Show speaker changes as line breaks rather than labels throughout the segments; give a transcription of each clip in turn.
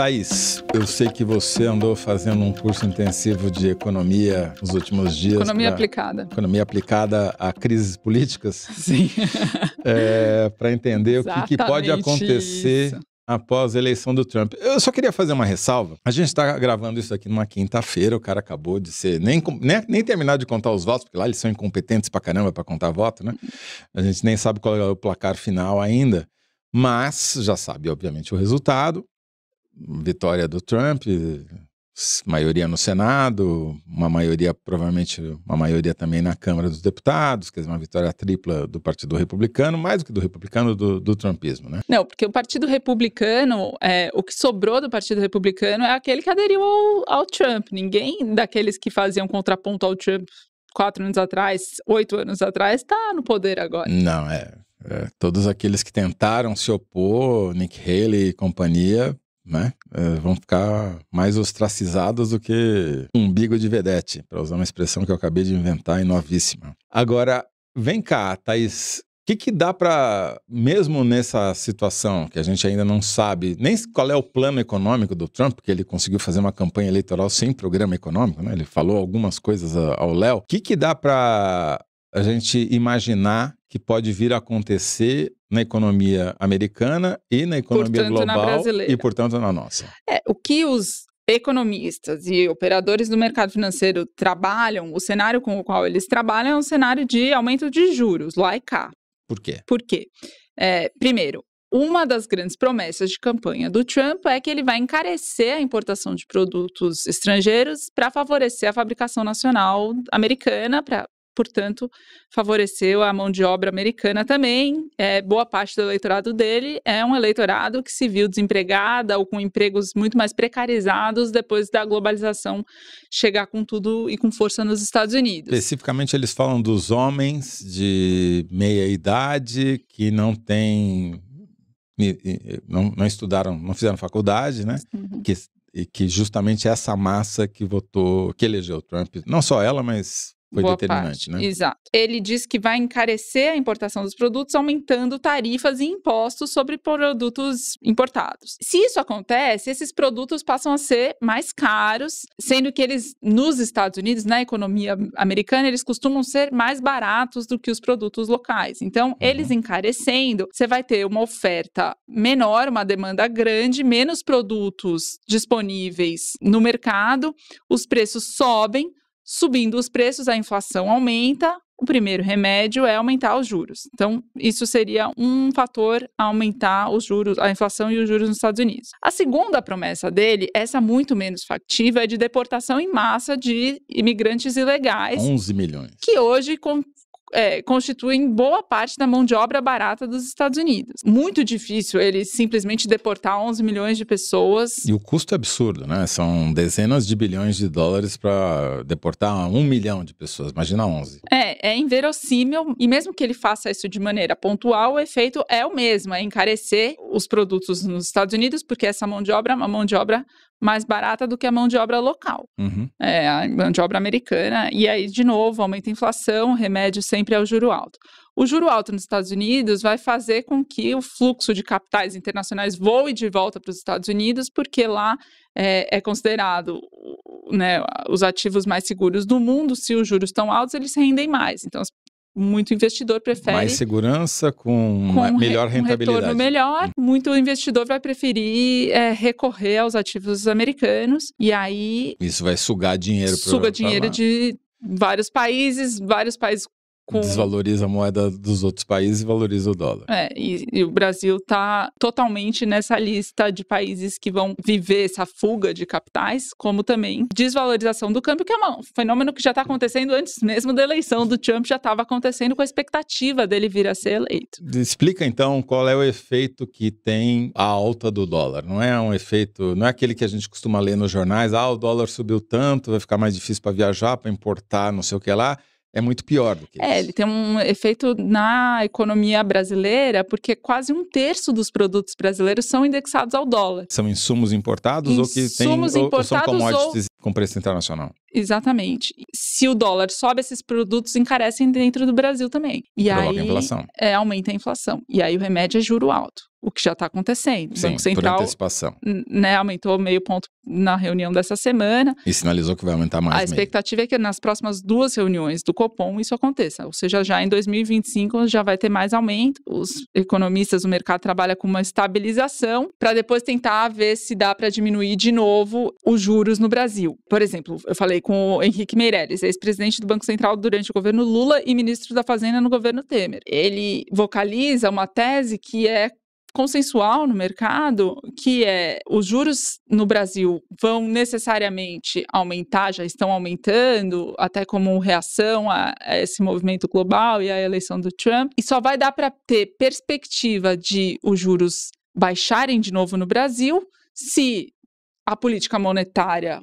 Thaís, eu sei que você andou fazendo um curso intensivo de economia nos últimos dias. Economia pra... aplicada. Economia aplicada a crises políticas. Sim. é, Para entender o que, que, pode acontecer isso. após a eleição do Trump. Eu só queria fazer uma ressalva. A gente está gravando isso aqui numa quinta-feira, o cara acabou de ser. Nem, nem, né, nem terminar de contar os votos, porque lá eles são incompetentes pra caramba para contar voto, né? A gente nem sabe qual é o placar final ainda mas já sabe, obviamente, o resultado vitória do Trump, maioria no Senado, uma maioria, provavelmente, uma maioria também na Câmara dos Deputados, quer dizer, uma vitória tripla do Partido Republicano, mais do que do Republicano, do, do Trumpismo, né?
Não, porque o Partido Republicano, é, o que sobrou do Partido Republicano é aquele que aderiu ao, ao Trump. Ninguém daqueles que faziam contraponto ao Trump quatro anos atrás, oito anos atrás, está no poder agora.
Não, é, é. Todos aqueles que tentaram se opor, Nick Haley e companhia, né? É, vão ficar mais ostracizadas do que umbigo de vedete, para usar uma expressão que eu acabei de inventar e novíssima. Agora, vem cá, Thaís. O que, que dá para, mesmo nessa situação que a gente ainda não sabe nem qual é o plano econômico do Trump, porque ele conseguiu fazer uma campanha eleitoral sem programa econômico, né? ele falou algumas coisas ao Léo. O que, que dá para a gente imaginar que pode vir a acontecer na economia americana e na economia portanto, global na e, portanto, na nossa.
É, o que os economistas e operadores do mercado financeiro trabalham, o cenário com o qual eles trabalham é um cenário de aumento de juros, lá e cá. Por quê? Por quê? É, primeiro, uma das grandes promessas de campanha do Trump é que ele vai encarecer a importação de produtos estrangeiros para favorecer a fabricação nacional americana, para portanto, favoreceu a mão de obra americana também. É, boa parte do eleitorado dele é um eleitorado que se viu desempregada ou com empregos muito mais precarizados depois da globalização chegar com tudo e com força nos Estados Unidos.
Especificamente, eles falam dos homens de meia idade que não têm. Não, não estudaram, não fizeram faculdade, né? Uhum. Que, que justamente essa massa que votou, que elegeu o Trump, não só ela, mas foi Boa determinante, parte. né? Exato.
Ele diz que vai encarecer a importação dos produtos, aumentando tarifas e impostos sobre produtos importados. Se isso acontece, esses produtos passam a ser mais caros, sendo que eles, nos Estados Unidos, na economia americana, eles costumam ser mais baratos do que os produtos locais. Então, uhum. eles encarecendo, você vai ter uma oferta menor, uma demanda grande, menos produtos disponíveis no mercado, os preços sobem, Subindo os preços, a inflação aumenta. O primeiro remédio é aumentar os juros. Então, isso seria um fator a aumentar os juros, a inflação e os juros nos Estados Unidos. A segunda promessa dele, essa muito menos factível, é de deportação em massa de imigrantes ilegais. 11 milhões. Que hoje é, constituem boa parte da mão de obra barata dos Estados Unidos. Muito difícil ele simplesmente deportar 11 milhões de pessoas.
E o custo é absurdo, né? São dezenas de bilhões de dólares para deportar um milhão de pessoas. Imagina 11.
É, é inverossímil. E mesmo que ele faça isso de maneira pontual, o efeito é o mesmo: é encarecer os produtos nos Estados Unidos, porque essa mão de obra é uma mão de obra mais barata do que a mão de obra local, uhum. é, a mão de obra americana. E aí, de novo, aumenta a inflação, o remédio sempre é o juro alto. O juro alto nos Estados Unidos vai fazer com que o fluxo de capitais internacionais voe de volta para os Estados Unidos, porque lá é, é considerado né, os ativos mais seguros do mundo. Se os juros estão altos, eles rendem mais. Então, as muito investidor prefere. Mais
segurança com, com melhor rentabilidade. Um retorno
melhor, uhum. muito investidor vai preferir é, recorrer aos ativos americanos. E aí.
Isso vai sugar dinheiro para Suga pra dinheiro lá.
de vários países, vários países com...
Desvaloriza a moeda dos outros países e valoriza o dólar. É,
e, e o Brasil está totalmente nessa lista de países que vão viver essa fuga de capitais, como também desvalorização do câmbio, que é um fenômeno que já está acontecendo antes mesmo da eleição do Trump, já estava acontecendo com a expectativa dele vir a ser eleito.
Explica então qual é o efeito que tem a alta do dólar. Não é um efeito, não é aquele que a gente costuma ler nos jornais, ah, o dólar subiu tanto, vai ficar mais difícil para viajar, para importar, não sei o que lá é muito pior do
que é, isso. É, ele tem um efeito na economia brasileira, porque quase um terço dos produtos brasileiros são indexados ao dólar.
São insumos importados insumos ou que têm ou, ou são commodities ou... com preço internacional.
Exatamente. Se o dólar sobe, esses produtos encarecem dentro do Brasil também. E Provoca aí a inflação. É, aumenta a inflação. E aí o remédio é juro alto o que já está acontecendo. Sim, o Banco Central por antecipação. Né, aumentou meio ponto na reunião dessa semana.
E sinalizou que vai aumentar mais. A meio. expectativa
é que nas próximas duas reuniões do Copom isso aconteça. Ou seja, já em 2025 já vai ter mais aumento. Os economistas do mercado trabalham com uma estabilização para depois tentar ver se dá para diminuir de novo os juros no Brasil. Por exemplo, eu falei com o Henrique Meirelles, ex-presidente do Banco Central durante o governo Lula e ministro da Fazenda no governo Temer. Ele vocaliza uma tese que é consensual no mercado, que é os juros no Brasil vão necessariamente aumentar, já estão aumentando, até como reação a, esse movimento global e à eleição do Trump, e só vai dar para ter perspectiva de os juros baixarem de novo no Brasil se a política monetária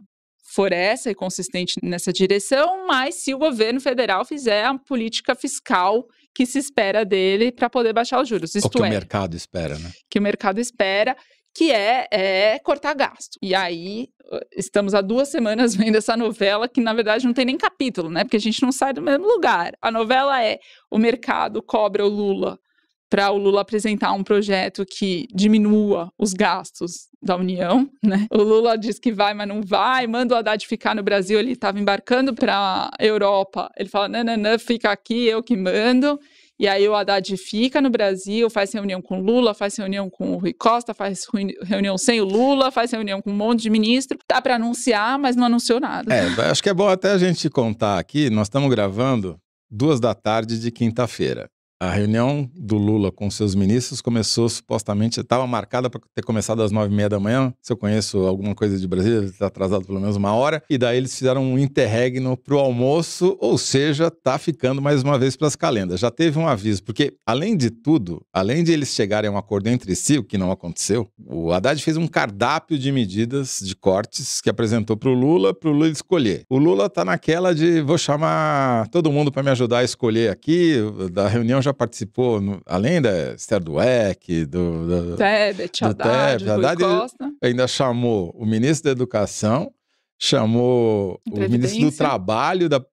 for essa e consistente nessa direção, mas se o governo federal fizer a política fiscal que se espera dele para poder baixar os juros. Isto o que é, o
mercado espera, né?
Que o mercado espera, que é, é cortar gasto. E aí estamos há duas semanas vendo essa novela que na verdade não tem nem capítulo, né? Porque a gente não sai do mesmo lugar. A novela é o mercado cobra o Lula para o Lula apresentar um projeto que diminua os gastos da União, né? O Lula diz que vai, mas não vai, manda o Haddad ficar no Brasil, ele estava embarcando para a Europa. Ele fala: não, fica aqui, eu que mando". E aí o Haddad fica no Brasil, faz reunião com Lula, faz reunião com o Rui Costa, faz reunião sem o Lula, faz reunião com um monte de ministro. Tá para anunciar, mas não anunciou nada. É,
acho que é bom até a gente contar aqui, nós estamos gravando duas da tarde de quinta-feira. A reunião do Lula com seus ministros começou supostamente, estava marcada para ter começado às nove e meia da manhã. Se eu conheço alguma coisa de Brasília, ele está atrasado pelo menos uma hora. E daí eles fizeram um interregno para o almoço, ou seja, tá ficando mais uma vez para as calendas. Já teve um aviso, porque além de tudo, além de eles chegarem a um acordo entre si, o que não aconteceu, o Haddad fez um cardápio de medidas, de cortes, que apresentou para o Lula, para o Lula escolher. O Lula está naquela de vou chamar todo mundo para me ajudar a escolher aqui, da reunião já participou, no, além da Esther Dweck, do, do, Tebet, do Haddad, Tebet, Haddad Costa. ainda chamou o ministro da Educação, chamou o ministro do Trabalho, da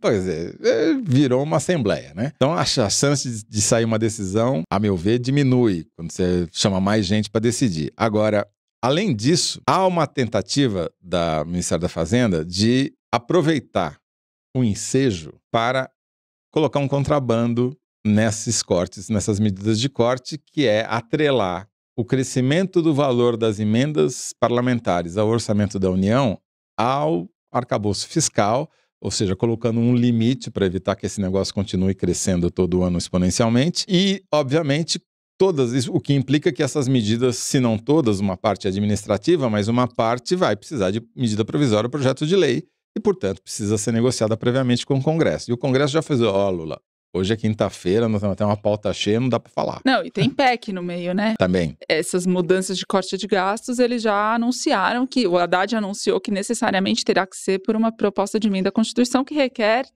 Pois é, é, virou uma assembleia, né? Então a chance de sair uma decisão, a meu ver, diminui quando você chama mais gente para decidir. Agora, além disso, há uma tentativa da Ministério da Fazenda de aproveitar o ensejo para colocar um contrabando nesses cortes, nessas medidas de corte, que é atrelar o crescimento do valor das emendas parlamentares ao orçamento da União ao arcabouço fiscal, ou seja, colocando um limite para evitar que esse negócio continue crescendo todo ano exponencialmente e, obviamente, todas, o que implica que essas medidas, se não todas, uma parte é administrativa, mas uma parte vai precisar de medida provisória, projeto de lei, e, portanto, precisa ser negociada previamente com o Congresso. E o Congresso já fez, ó, oh, Lula, Hoje é quinta-feira, nós temos até uma pauta cheia, não dá para falar.
Não, e tem PEC no meio, né? Também. Essas mudanças de corte de gastos, eles já anunciaram que o Haddad anunciou que necessariamente terá que ser por uma proposta de emenda à Constituição que requer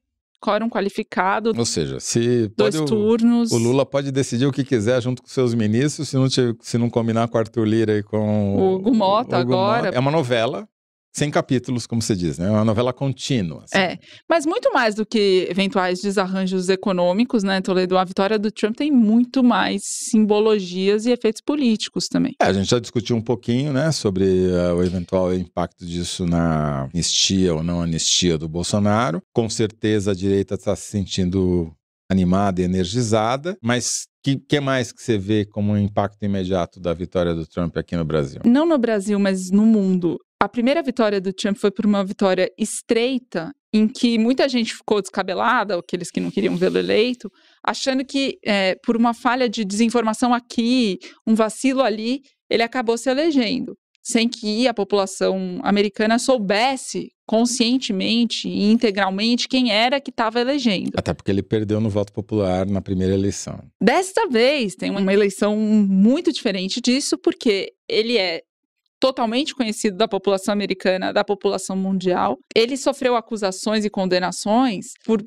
quórum qualificado.
Ou seja, se dois pode,
turnos. O, o, Lula
pode decidir o que quiser junto com seus ministros, se não, se não combinar com o Arthur Lira e com o
Hugo Mota o, o Hugo agora. Mota. É
uma novela. 100 capítulos, como você diz, né? É uma novela contínua. Assim.
É, mas muito mais do que eventuais desarranjos econômicos, né, Toledo? A vitória do Trump tem muito mais simbologias e efeitos políticos também.
É, a gente já discutiu um pouquinho, né, sobre uh, o eventual impacto disso na anistia ou não anistia do Bolsonaro. Com certeza a direita está se sentindo animada e energizada, mas que, que mais que você vê como um impacto imediato da vitória do Trump aqui no Brasil?
Não no Brasil, mas no mundo a primeira vitória do Trump foi por uma vitória estreita, em que muita gente ficou descabelada, aqueles que não queriam vê-lo eleito, achando que é, por uma falha de desinformação aqui, um vacilo ali, ele acabou se elegendo, sem que a população americana soubesse conscientemente e integralmente quem era que estava elegendo.
Até porque ele perdeu no voto popular na primeira eleição.
Desta vez, tem uma eleição muito diferente disso, porque ele é totalmente conhecido da população americana, da população mundial. Ele sofreu acusações e condenações por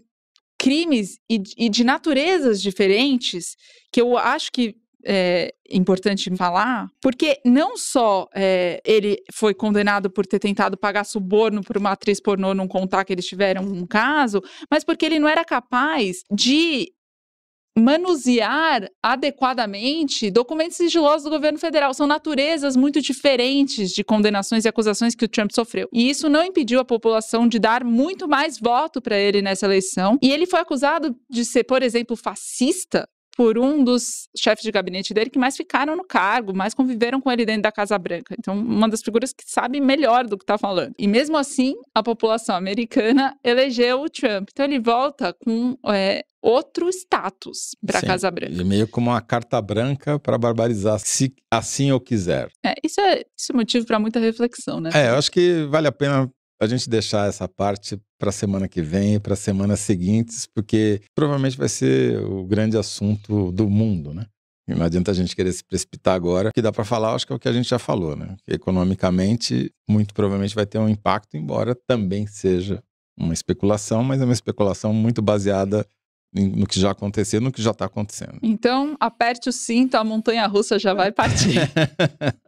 crimes e, e de naturezas diferentes, que eu acho que é importante falar, porque não só é, ele foi condenado por ter tentado pagar suborno por uma atriz pornô não contar que eles tiveram um caso, mas porque ele não era capaz de manusear adequadamente documentos sigilosos do governo federal. São naturezas muito diferentes de condenações e acusações que o Trump sofreu. E isso não impediu a população de dar muito mais voto para ele nessa eleição. E ele foi acusado de ser, por exemplo, fascista por um dos chefes de gabinete dele que mais ficaram no cargo, mais conviveram com ele dentro da Casa Branca. Então, uma das figuras que sabe melhor do que está falando. E mesmo assim, a população americana elegeu o Trump. Então, ele volta com é, outro status para Casa Branca. E
meio como uma carta branca para barbarizar, se assim eu quiser.
É, isso é, isso é motivo para muita reflexão, né? É, eu
acho que vale a pena a gente deixar essa parte para a semana que vem e para as semanas seguintes, porque provavelmente vai ser o grande assunto do mundo, né? Não adianta a gente querer se precipitar agora. que dá para falar, acho que é o que a gente já falou, né? economicamente, muito provavelmente vai ter um impacto, embora também seja uma especulação, mas é uma especulação muito baseada no que já aconteceu, no que já está acontecendo.
Então, aperte o cinto, a montanha russa já vai partir.